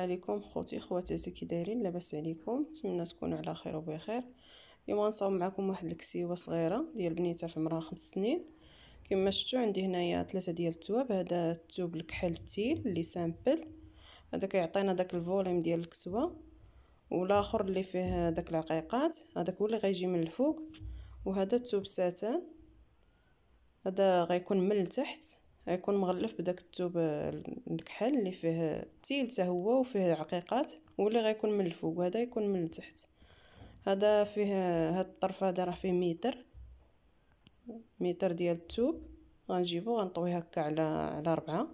عليكم خوتي خواتاتي كي دايرين لاباس عليكم نتمنى تكونوا على خير وبخير اليوم غنصاوب معكم واحد الكسيوه صغيره ديال بنيته في عمرها خمس سنين كما شفتوا عندي هنايا ثلاثه ديال التواب هذا التوب الكحل التيل اللي سامبل هذا كيعطينا داك الفوليم ديال الكسوه والاخر اللي فيه داك العقيقات هذاك هو اللي غيجي من الفوق وهذا التوب ساتان هذا غيكون من التحت غيكون مغلف بداك الثوب الكحل اللي فيه التيل حتى هو وفيه عقيقات واللي غيكون من الفوق وهذا يكون من التحت هذا فيه هاد الطرف هذا راه فيه متر متر ديال الثوب غنجيبو غنطوي هكا على على ربعة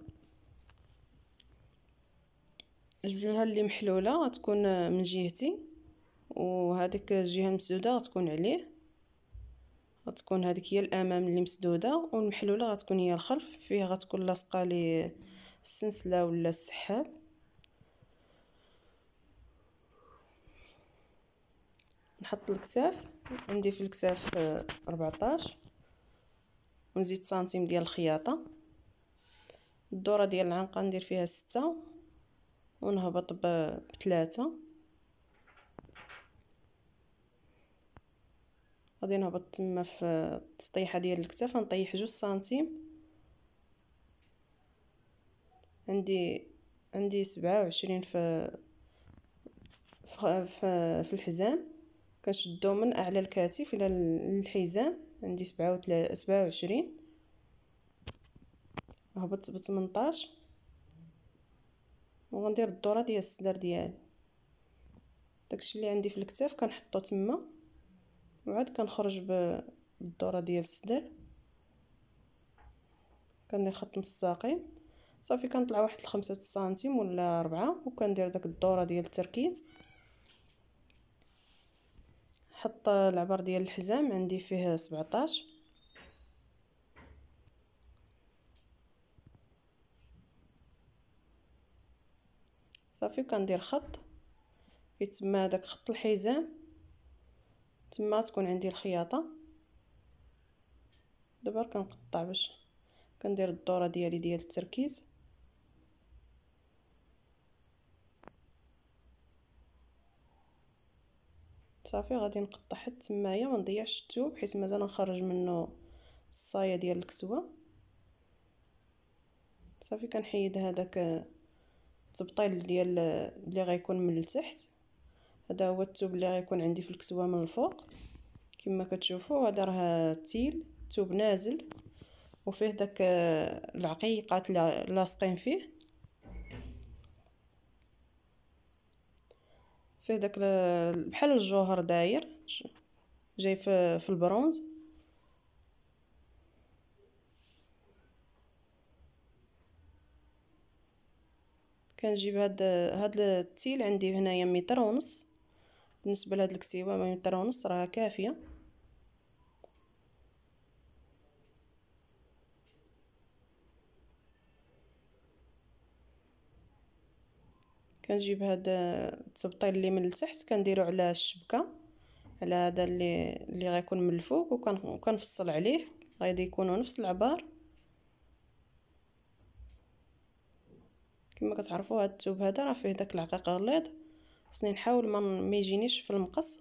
الجهه اللي محلوله غتكون من جهتي وهذيك الجهه المسدوده غتكون عليه غتكون هذيك هي الامام اللي مسدوده والمحلوله غتكون هي الخلف فيه غتكون لاصقه لي السنسله ولا السحاب نحط الكتاف عندي في الكتاف 14 آه، ونزيد سنتيم ديال الخياطه الدوره ديال العنقه ندير فيها ستة ونهبط بثلاثة غادي نهبط تما في التسطيحه ديال الكتاف غنطيح جوج سنتيم عندي عندي سبعة وعشرين في في في الحزام كنشدو من اعلى الكتف الى الحزام عندي سبعة وتلا سبعة وعشرين هبطت بثمنطاش وغندير الدوره ديال الصدر ديالي داكشي اللي عندي في الكتاف كنحطو تما وعاد كنخرج بالدوره ديال السدر كندير خط مستقيم صافي كنطلع واحد الخمسة سنتيم ولا ربعة وكندير داك الدوره ديال التركيز حط العبر ديال الحزام عندي فيه 17 صافي كندير خط كيتسمى داك خط الحزام تما تكون عندي الخياطه دابا كنقطع باش كندير الدوره ديالي ديال التركيز صافي غادي نقطع حتى تمايا ما نضيعش الثوب حيت مازال نخرج منه الصايه ديال الكسوه صافي كنحيد هذاك التبطيل ديال اللي غيكون من التحت هذا هو الثوب اللي غيكون عندي في الكسوه من الفوق كما كتشوفوا هذا راه تيل ثوب نازل وفيه داك آه، العقيقات لاصقين فيه فيه داك آه، بحال الجوهر داير جاي في, في البرونز كنجيب هاد آه، هاد التيل عندي هنايا متر ونص بالنسبه لهاد الكسيوه ما متر ونص راه كافيه كنجيب هاد التبطيل اللي من التحت كنديرو على الشبكه على هذا اللي اللي غيكون من الفوق وكنفصل عليه غادي يكونوا نفس العبار كما كتعرفوا هاد الثوب هذا راه فيه داك العقيق غليظ خصني نحاول ما ما يجينيش في المقص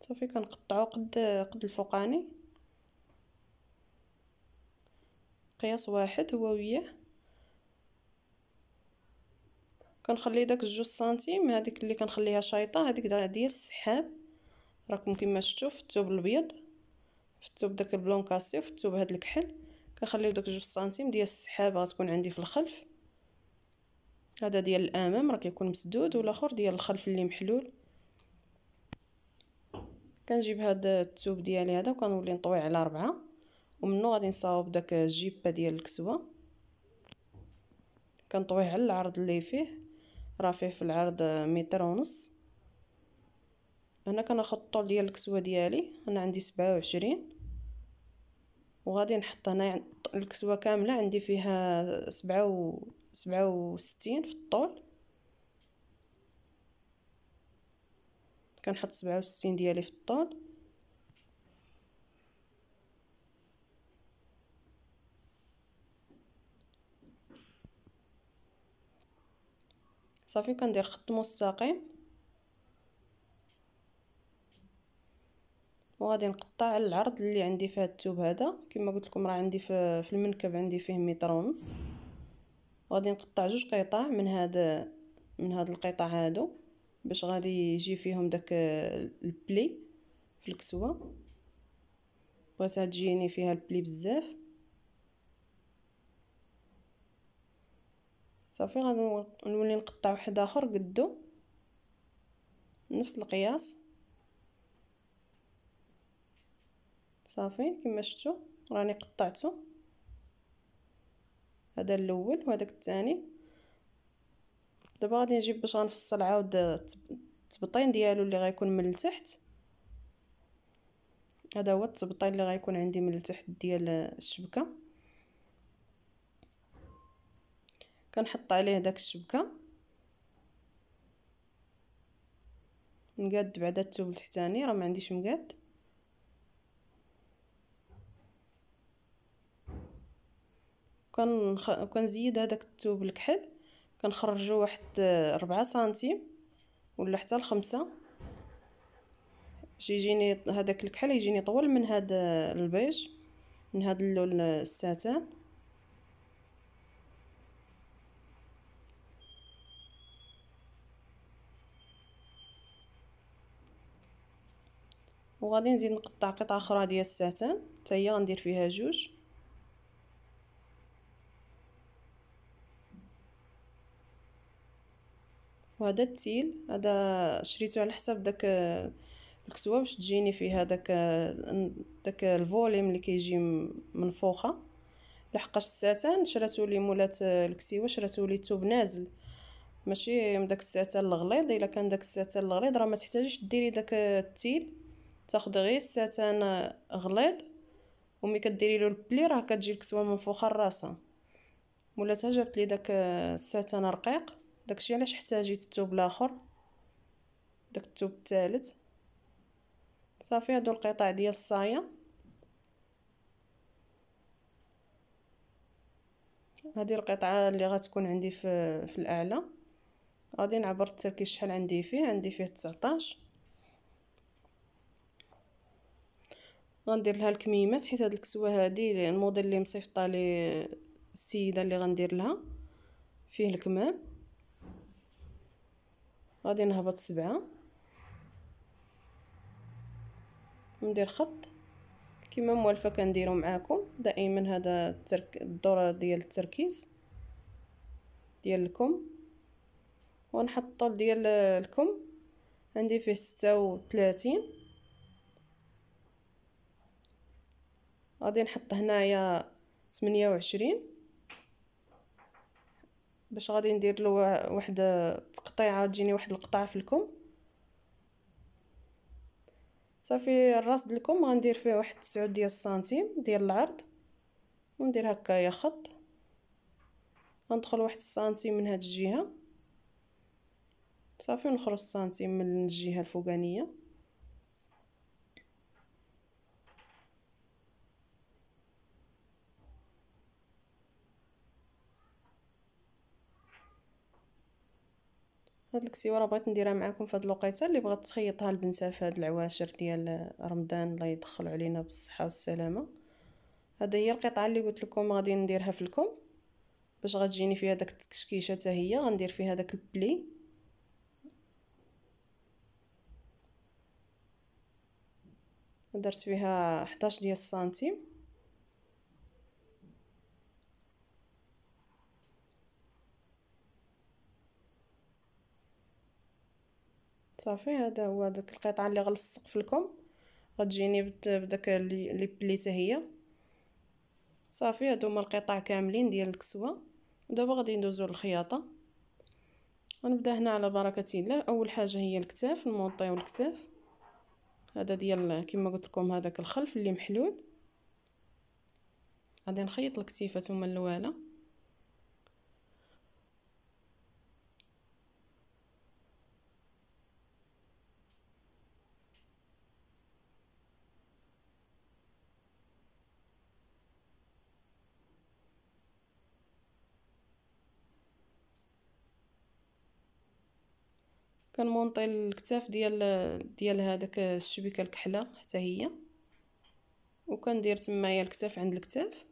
صافي كنقطعو قد قد الفوقاني قياس واحد هو وياه كنخلي داك جوج سنتيم هذيك اللي كنخليها شايطه هذيك ديال السحاب راكم كما شفتوا في الثوب الابيض التوب بداك البلون كاسي التوب بهاد الكحل كنخليو داك جوج سنتيم ديال السحابه غتكون عندي في الخلف هذا ديال الامام راه كيكون مسدود والاخر ديال الخلف اللي محلول كنجيب هاد الثوب ديالي هذا وكنولي نطوي على ربعة ومنو غادي نصاوب داك الجيبه ديال الكسوه كنطويه على العرض اللي فيه راه فيه في العرض متر ونص هنا كناخد الطول ديال الكسوه ديالي انا عندي سبعة وعشرين وغادي نحط هنا الكسوه كامله عندي فيها سبعة و سبعة وستين في الطول كنحط سبعة وستين ديالي في الطول صافي كندير خط مستقيم وغادي نقطع العرض اللي عندي في هذا الثوب هذا كما قلت لكم راه عندي في, في المنكب عندي فيه متر ونص وغادي نقطع جوج قطع من هذا من هاد القطع هادو باش غادي يجي فيهم داك البلي في الكسوه بغيتها تجيني فيها البلي بزاف صافي غنولي نقطع واحد اخر قدو نفس القياس صافي كما شفتوا راني قطعته هذا الاول وهذاك الثاني دابا غادي نجيب باش غنفصل عاود التبطين ديالو اللي غيكون من التحت هذا هو التبطين اللي غيكون عندي من التحت ديال الشبكه كنحط عليه داك الشبكه نقاد بعدا الثوب التحتاني راه ما عنديش مقاد وكنخ... وكنزيد هذاك الثوب الكحل كنخرجو واحد آه، ربعة سنتيم ولا حتى لخمسة باش يجيني هذاك الكحل يجيني طول من هاد آه، البيج من هاد اللون آه، الساتان وغادي نزيد نقطع قطعه اخرى ديال الساتان حتى هي غندير فيها جوج وهذا التيل هذا شريته على حساب داك الكسوه باش تجيني فيها داك داك الفوليم اللي كيجي منفوخه لحقاش الساتان شراتو لي مولات الكسيوه شراتو لي الثوب نازل ماشي من داك الساتان الغليظ الا كان داك الساتان الغليظ راه ما تحتاجيش ديري داك التيل تاخد غير الساتان غليظ ومي كديري له البلي راه كتجي الكسوه منفوخه الراسه مولاتها جابت لي داك الساتان رقيق داكشي علاش احتاجيت الثوب الاخر داك الثوب الثالث صافي هادو القطع ديال الصايه هذه القطعه اللي غتكون عندي في في الاعلى غادي نعبر التركيز شحال عندي فيه عندي فيه 19 غندير لها الكميمات حيت هاد الكسوه هادي الموديل اللي مصيفطه لي السيده اللي غندير لها فيه الكمام غادي نهبط سبعة وندير خط كما موالفه كنديرو معاكم دائما هذا الترك الدوره ديال التركيز ديالكم ونحط الطول الكم عندي فيه ستة وتلاتين غادي نحط هنايا تمنية وعشرين باش غادي ندير له واحد تقطيعه تجيني واحد القطعه في الكم صافي الراس الكم غندير فيه واحد 9 ديال السنتيم ديال العرض وندير يا خط غندخل واحد السنتيم من هاد الجهه صافي ونخرج سنتيم من الجهه الفوقانيه هاد الكسيوره بغيت نديرها معكم في هاد الوقيته اللي بغات تخيطها البنت في هاد العواشر ديال رمضان الله يدخل علينا بالصحه والسلامه هذا هي القطعه اللي قلت لكم غادي نديرها في لكم باش غتجيني فيها داك التكشكيشه حتى هي غندير فيها داك البلي درت فيها 11 ديال السنتيم صافي هذا هو داك القطعه اللي غنلصق في الكم غتجيني بداك لي بليته هي صافي هادو هما القطع كاملين ديال الكسوه ودابا غادي ندوزو للخياطه غنبدا هنا على بركه الله اول حاجه هي الكتاف نمونطيو الكتاف هذا ديال كما قلت لكم هذاك الخلف اللي محلول غادي نخيط الكتيفه هما اللواله كنمونطي الكتاف ديال ديال هذاك الشبيكه الكحله حتى هي وكندير تمايا الكتاف عند الكتاف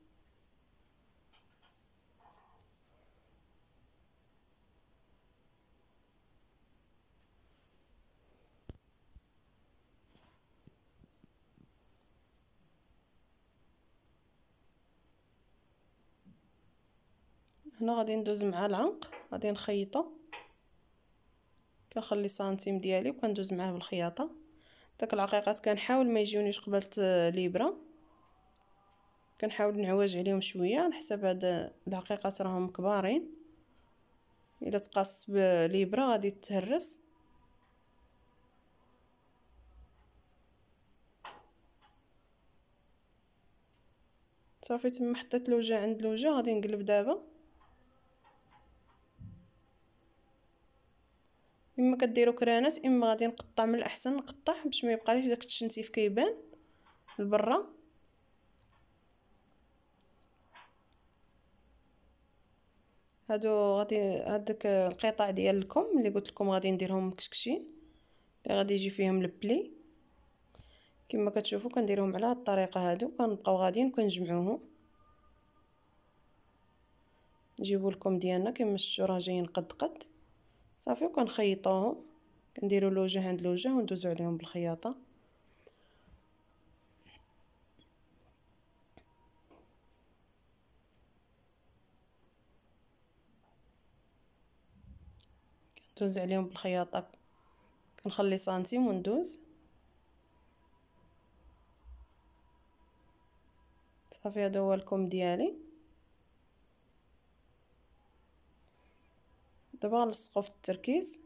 هنا غادي ندوز مع العنق غادي نخيطه كنخلي سنتيم ديالي وكندوز معاه بالخياطه داك العقيقات كنحاول ما يجيونيش قبل ليبره كنحاول نعوج عليهم شويه على حساب هاد العقيقات راهم كبارين الا تقاس بليبره غادي تهرس صافي تما حطيت لوجه عند لوجه غادي نقلب دابا اما كديرو كرانات اما غادي نقطع من الاحسن نقطع باش ما يبقاليش داك التشنتيف كيبان لبرا هادو غادي هادك القطع ديال الكم اللي قلت لكم غادي نديرهم مكشكشين اللي غادي يجي فيهم البلي كما كتشوفوا كنديرهم على هاد الطريقه هادو كنبقاو غاديين كنجمعوهم نجيبو الكم ديالنا كما شفتوا راه جايين قد قد صافي وكنخيطوهم كنديروا لوجه عند لوجه وندوزو عليهم بالخياطه ندوز عليهم بالخياطه كنخلي سنتيم وندوز صافي هذا هو الكم ديالي دابا غنلصقو في التركيز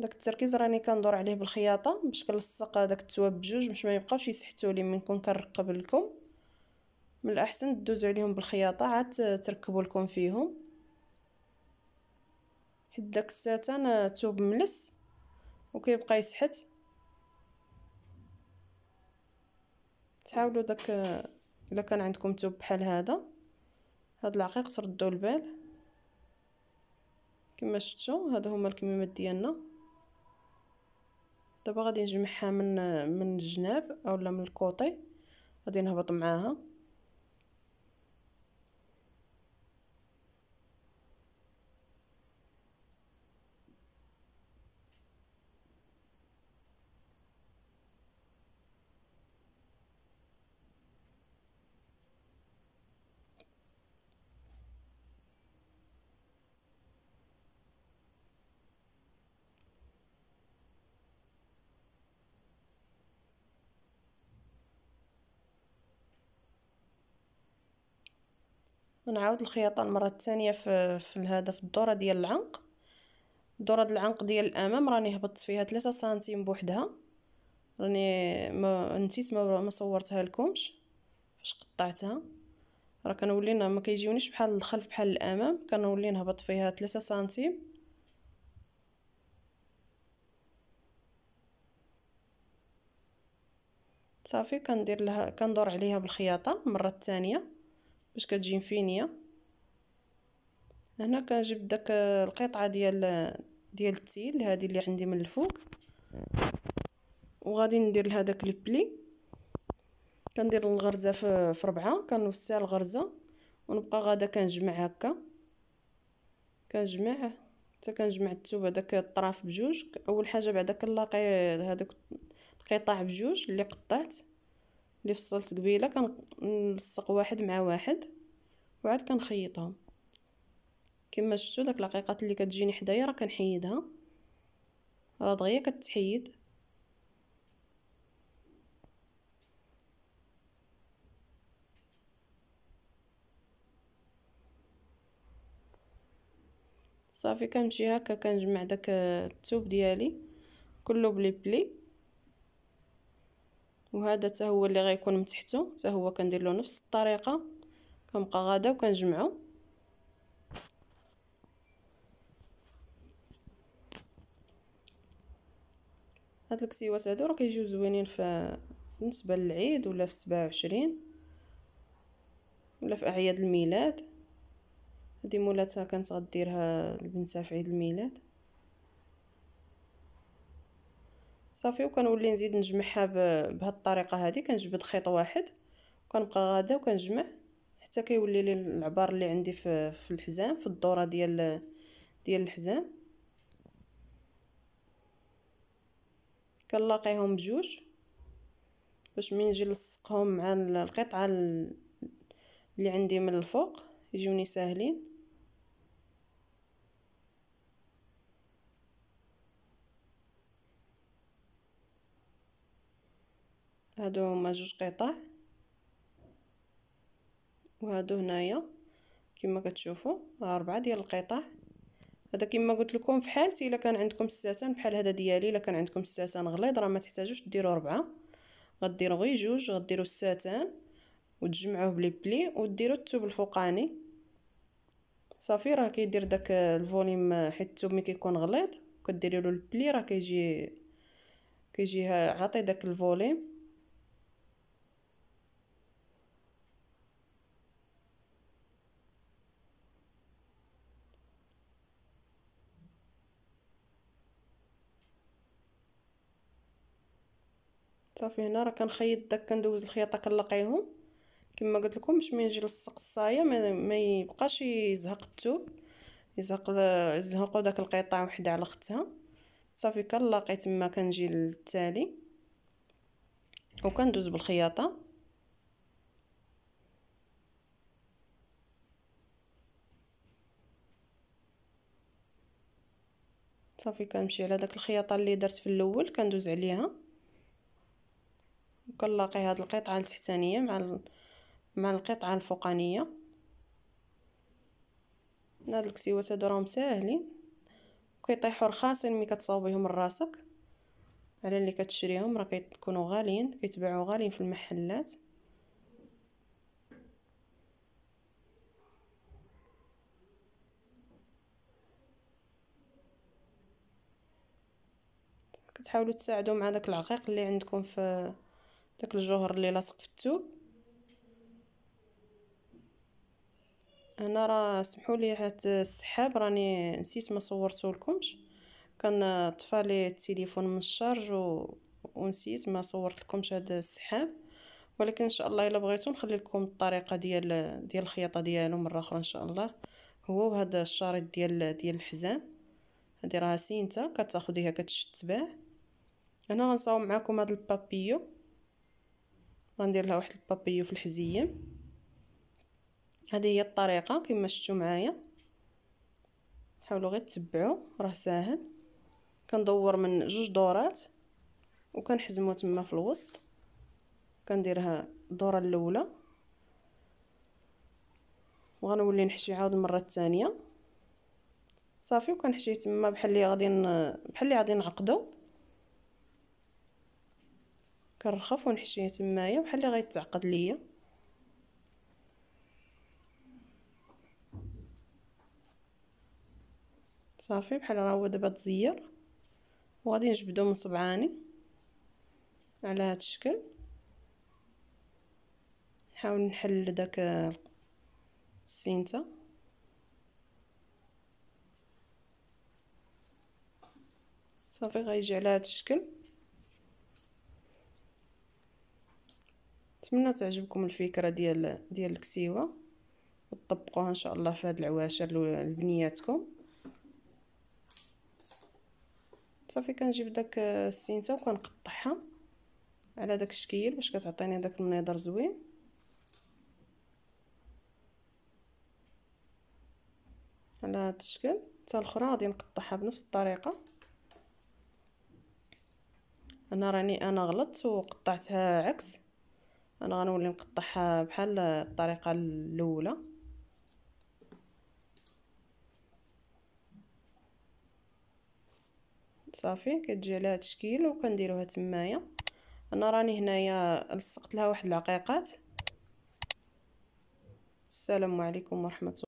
داك التركيز راني كندور عليه بالخياطه باش كنلصق داك التواب بجوج باش ما يبقاوش يسحتوا لي من كون كنرقب لكم من الاحسن تدوزوا عليهم بالخياطه عاد تركبوا لكم فيهم حيت داك الساتان توب ملس وكيبقى يسحت تحاولوا داك الا كان عندكم توب بحال هذا هاد العقيق تردوا البال كما شفتوا هادو هما الكميمات ديالنا دابا غادي نجمعها من من الجناب اولا من الكوطي غادي نهبط معاها ونعاود الخياطه المره الثانيه في في الهدف في الدوره ديال العنق دوره ديال العنق ديال الامام راني هبطت فيها 3 سنتيم بوحدها راني ما نسيت ما, ما صورتها لكمش فاش قطعتها راه كنولي ما كيجيونيش بحال الخلف بحال الامام كنولي نهبط فيها 3 سنتيم صافي كندير لها كندور عليها بالخياطه المره الثانيه باش كتجي مفينيه هنا كنجيب داك القطعه ديال ديال التيل هذه اللي عندي من الفوق وغادي ندير داك البلي كندير الغرزه في ربعه كنوسع الغرزه ونبقى غادا كنجمع هكا كنجمع حتى كنجمع الثوب هذاك الطراف بجوج اول حاجه بعدا كنلاقي هذاك القطاع بجوج اللي قطعت اللي فصلت قبيله كنلصق واحد مع واحد وعاد كنخيطهم كما شفتوا داك العقيقات اللي كتجيني حدايا راه كنحيدها راه دغيا كتحيد صافي كنمشي هكا كنجمع داك الثوب ديالي كله بلي بلي وهذا حتى هو اللي غيكون من تحته حتى هو كندير له نفس الطريقه كنبقى غاده وكنجمعو هاد الكسيوات هادو راه كيجيو زوينين ف بالنسبه للعيد ولا في 27 ولا في اعياد الميلاد هادي مولاتها كانت غديرها لبنتها في عيد الميلاد صافي وكنولي نزيد نجمعها بهاد الطريقه هادي كنجبد خيط واحد وكنبقى غاده وكنجمع حتى كيولي لي العبار اللي عندي في, في الحزام في الدوره ديال ديال الحزام كنلاقيهم بجوج باش من نجي نلصقهم مع القطعه اللي عندي من الفوق يجوني ساهلين هادو هما جوج قطع وهادو هنايا كما كتشوفوا اربعه ديال القطع هذا كما قلت لكم في حالتي الا كان عندكم الساتان بحال هذا ديالي الا كان عندكم الساتان غليظ راه ما تحتاجوش ديروا اربعه غديروا غير جوج غديروا الساتان وتجمعوه بلي بلي وديروا الثوب الفوقاني صافي راه كيدير داك الفوليم حيت الثوب ملي كيكون غليظ كديري له البلي راه كيجي كيجي عاطي داك الفوليم صافي هنا راه كنخيط داك كندوز الخياطه كنلقيهم كما قلت لكم باش ما يجي لصق الصايه ما يبقاش يزهق الثوب يزهق يزهقوا داك القطعه وحده على اختها صافي كنلاقي تما كنجي للتالي وكندوز بالخياطه صافي كنمشي على داك الخياطه اللي درت في الاول كندوز عليها وكنلاقي هاد القطعه التحتانيه مع ال... مع القطعه الفوقانيه هاد الكسيوات هادو راهم ساهلين وكيطيحوا رخاصين ملي كتصاوبيهم لراسك على اللي كتشريهم راه كيكونوا غاليين كيتباعوا غاليين في المحلات كتحاولوا تساعدوا مع داك العقيق اللي عندكم في داك الجوهر اللي لاصق في الثوب هنا راه سمحوا لي هاد السحاب راني نسيت ما صورته لكمش كان طفالي التليفون من الشارج و... ونسيت ما صورت لكمش هاد السحاب ولكن ان شاء الله الا بغيتو نخلي لكم الطريقه ديال ديال الخياطه ديالو مره اخرى ان شاء الله هو وهذا الشريط ديال ديال الحزام هادي راه سينته كتاخديها كتشتبع انا غنصاوب معكم هاد البابيو غندير لها واحد البابيو في الحزيم هذه هي الطريقه كما شفتوا معايا حاولوا غير تتبعوا راه ساهل كندور من جوج دورات وكنحزمو تما في الوسط كنديرها الدوره الاولى وغنولي نحشي عاود المره الثانيه صافي وكنحشيه تما بحال اللي غادي بحال اللي غادي نعقدو كنرخف ونحشيها تمايا بحال اللي غيتعقد ليا صافي بحال راه هو دابا تزير وغادي نجبدو من صبعاني على هذا الشكل نحاول نحل داك السينته صافي غيجي على هذا الشكل نتمنى تعجبكم الفكره ديال ديال الكسيوه وتطبقوها ان شاء الله في هاد العواشر لبنياتكم صافي كنجيب داك آه، السينته وكنقطعها على داك الشكل باش كتعطيني داك المنظر زوين على هاد الشكل حتى الاخرى غادي نقطعها بنفس الطريقه انا راني انا غلطت وقطعتها عكس انا غنولي نقطعها بحال الطريقه الاولى صافي كتجي على هذا الشكل وكنديروها تمايا انا راني هنايا لصقت لها واحد العقيقات السلام عليكم ورحمه